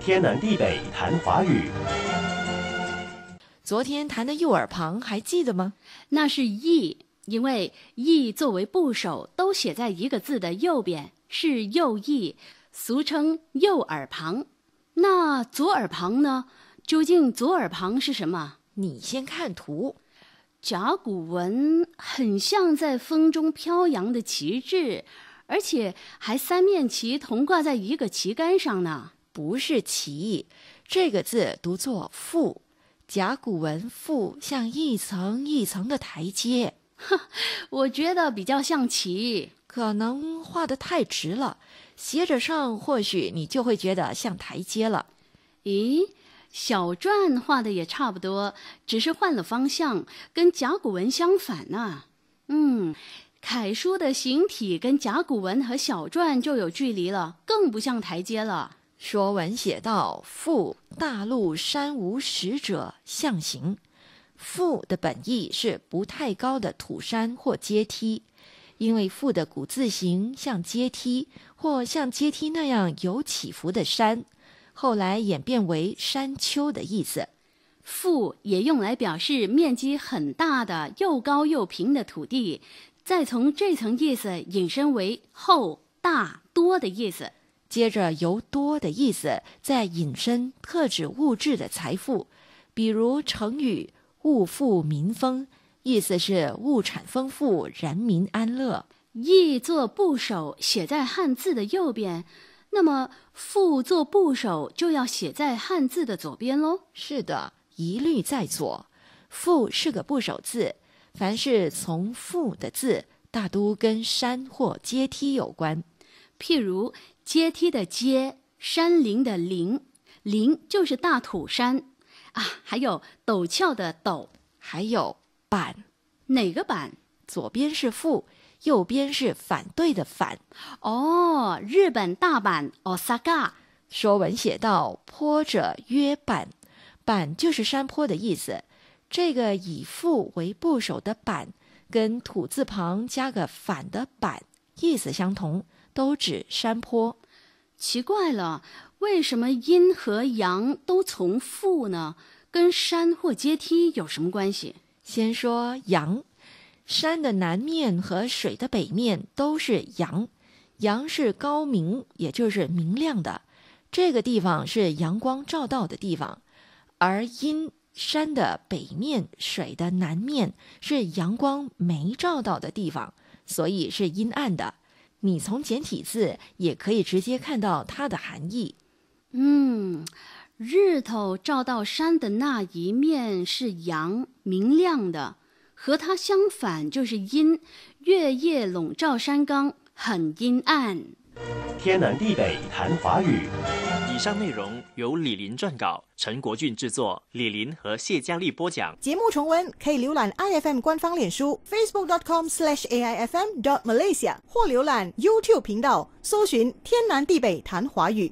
天南地北谈华语。昨天谈的右耳旁还记得吗？那是“意”，因为“意”作为部首都写在一个字的右边，是右“翼，俗称右耳旁。那左耳旁呢？究竟左耳旁是什么？你先看图，甲骨文很像在风中飘扬的旗帜，而且还三面旗同挂在一个旗杆上呢。不是棋，这个字读作“复”。甲骨文“复”像一层一层的台阶，我觉得比较像棋，可能画的太直了。斜着上，或许你就会觉得像台阶了。咦，小篆画的也差不多，只是换了方向，跟甲骨文相反呢。嗯，楷书的形体跟甲骨文和小篆就有距离了，更不像台阶了。说文写道：“阜，大陆山无石者象形。阜的本意是不太高的土山或阶梯，因为阜的古字形像阶梯或像阶梯那样有起伏的山，后来演变为山丘的意思。阜也用来表示面积很大的又高又平的土地，再从这层意思引申为厚、大多的意思。”接着由多的意思再引申，特指物质的财富，比如成语“物富民丰”，意思是物产丰富，人民安乐。易作部首写在汉字的右边，那么“富”作部首就要写在汉字的左边喽。是的，一律在左。“富”是个部首字，凡是从“富”的字，大都跟山或阶梯有关，譬如。阶梯的阶，山林的林，林就是大土山啊。还有陡峭的陡，还有板，哪个板？左边是负，右边是反对的反。哦，日本大阪 Osaka。说文写道：“坡者曰坂，坂就是山坡的意思。这个以负为部首的坂，跟土字旁加个反的坂，意思相同。”都指山坡，奇怪了，为什么阴和阳都从负呢？跟山或阶梯有什么关系？先说阳，山的南面和水的北面都是阳，阳是高明，也就是明亮的，这个地方是阳光照到的地方，而阴山的北面、水的南面是阳光没照到的地方，所以是阴暗的。你从简体字也可以直接看到它的含义。嗯，日头照到山的那一面是阳，明亮的；和它相反就是阴。月夜笼罩山冈，很阴暗。天南地北谈华语。以上内容由李林撰稿，陈国俊制作，李林和谢佳丽播讲。节目重温可以浏览 iFM 官方脸书 facebook.com/slash ai fm dot malaysia 或浏览 YouTube 频道，搜寻“天南地北谈华语”。